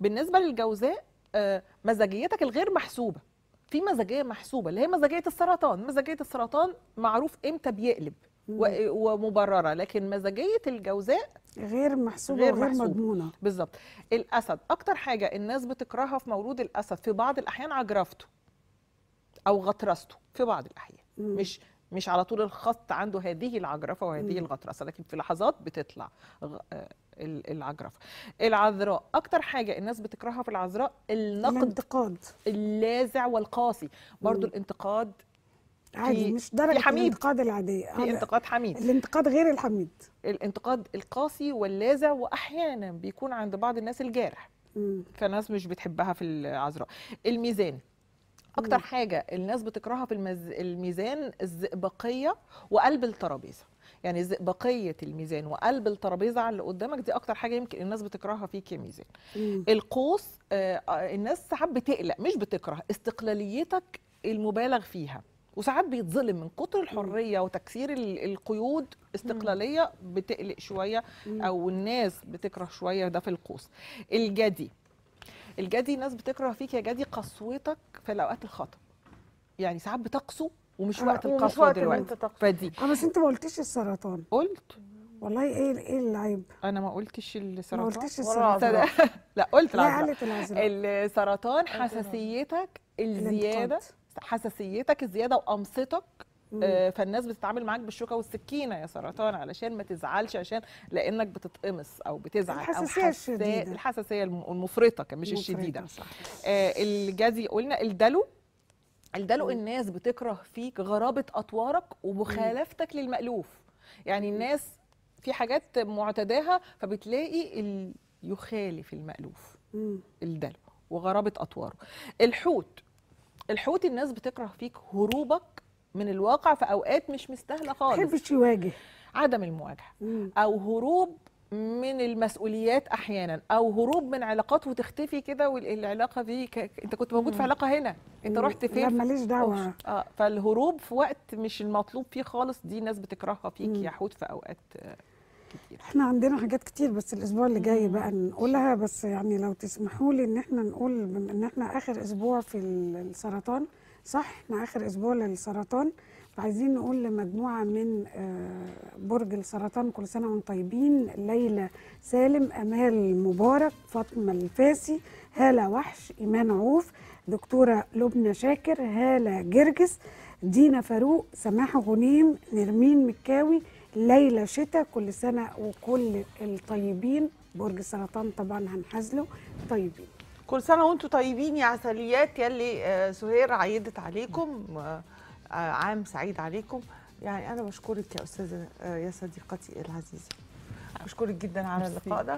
بالنسبه للجوزاء آه، مزاجيتك الغير محسوبه في مزاجيه محسوبه اللي هي مزاجيه السرطان مزاجيه السرطان معروف امتى بيقلب ومبرره لكن مزاجيه الجوزاء غير محسوبه غير, وغير محسوبة. مضمونه بالظبط الاسد اكتر حاجه الناس بتكرهها في مولود الاسد في بعض الاحيان عجرفته او غطرسته في بعض الاحيان مم. مش مش على طول الخط عنده هذه العجرفه وهذه الغطرسه لكن في لحظات بتطلع آه، العجرفه العذراء اكتر حاجه الناس بتكرهها في العذراء النقد الانتقاد اللاذع والقاسي برضو الانتقاد عادي مش درجه حميد. الانتقاد العاديه في انتقاد حميد الانتقاد غير الحميد الانتقاد القاسي واللاذع واحيانا بيكون عند بعض الناس الجارح فالناس مش بتحبها في العذراء الميزان اكتر مم. حاجه الناس بتكرهها في المز... الميزان الزئبقيه وقلب الترابيزه يعني زئبقيه الميزان وقلب الترابيزه على اللي قدامك دي اكتر حاجه يمكن الناس بتكرهها فيك يا ميزان مم. القوس آه, آه، الناس ساعات بتقلق مش بتكره استقلاليتك المبالغ فيها وساعات بيتظلم من كتر الحريه وتكسير القيود استقلاليه بتقلق شويه او الناس بتكره شويه ده في القوس الجدي الجدي ناس بتكره فيك يا جدي قسوتك في الاوقات الخطا يعني ساعات بتقسو ومش آه، وقت القسوه دلوقتي فدي اه بس انت ما قلتيش السرطان قلت والله ايه ايه العيب انا ما قلتش السرطان ما قلتش السرطان لا قلت العزلة. السرطان حساسيتك الزياده حساسيتك الزياده وامصتك آه، فالناس بتتعامل معاك بالشوكه والسكينه يا سرطان علشان ما تزعلش عشان لانك بتتقمص او بتزعل الحساسيه أو الشديده الحساسيه المفرطه كان مش الشديده صح. آه الجدي قلنا الدلو الدلو الناس بتكره فيك غرابه اطوارك ومخالفتك للمالوف يعني الناس في حاجات معتداها فبتلاقي اللي يخالف المألوف الدلو وغرابة أطواره الحوت الحوت الناس بتكره فيك هروبك من الواقع في اوقات مش مستاهله خالص ما يحبش يواجه عدم المواجهه مم. او هروب من المسؤوليات احيانا او هروب من علاقات وتختفي كده والعلاقه دي ك... انت كنت موجود في علاقه هنا انت رحت فين لا ماليش دعوه اه فالهروب في وقت مش المطلوب فيه خالص دي ناس بتكرهها فيك يا حوت في اوقات آه، كتير احنا عندنا حاجات كتير بس الاسبوع اللي جاي بقى نقولها بس يعني لو تسمحوا لي ان احنا نقول بما ان احنا اخر اسبوع في السرطان صح احنا اخر اسبوع للسرطان فعايزين نقول لمجموعه من آه، برج السرطان كل سنه وانتم طيبين ليلى سالم امال مبارك فاطمه الفاسي هاله وحش ايمان عوف دكتوره لبنى شاكر هاله جرجس دينا فاروق سماحه غنيم نرمين مكاوي ليلى شتا كل سنه وكل الطيبين برج السرطان طبعا هنحزله طيبين كل سنه وانتم طيبين يا عسليات يلي سهير آه، عيدت عليكم آه، عام سعيد عليكم يعني انا بشكرك يا استاذه آه، يا صديقتي العزيزه بشكرك جدا على اللقاء ده